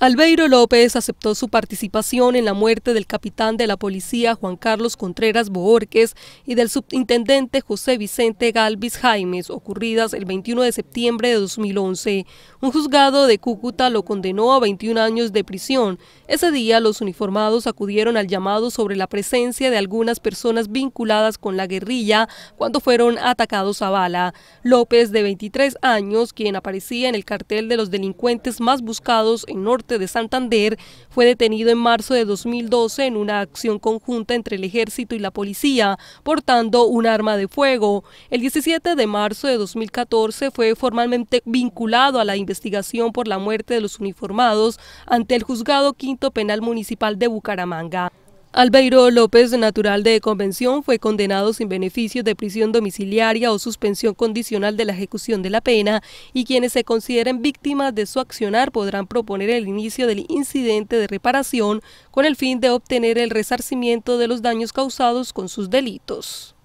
Albeiro López aceptó su participación en la muerte del capitán de la policía Juan Carlos Contreras Boorques y del subintendente José Vicente Galvis Jaimes, ocurridas el 21 de septiembre de 2011. Un juzgado de Cúcuta lo condenó a 21 años de prisión. Ese día los uniformados acudieron al llamado sobre la presencia de algunas personas vinculadas con la guerrilla cuando fueron atacados a bala. López, de 23 años, quien aparecía en el cartel de los delincuentes más buscados en Norte de Santander, fue detenido en marzo de 2012 en una acción conjunta entre el ejército y la policía, portando un arma de fuego. El 17 de marzo de 2014 fue formalmente vinculado a la investigación por la muerte de los uniformados ante el Juzgado Quinto Penal Municipal de Bucaramanga. Albeiro López, natural de Convención, fue condenado sin beneficios de prisión domiciliaria o suspensión condicional de la ejecución de la pena y quienes se consideren víctimas de su accionar podrán proponer el inicio del incidente de reparación con el fin de obtener el resarcimiento de los daños causados con sus delitos.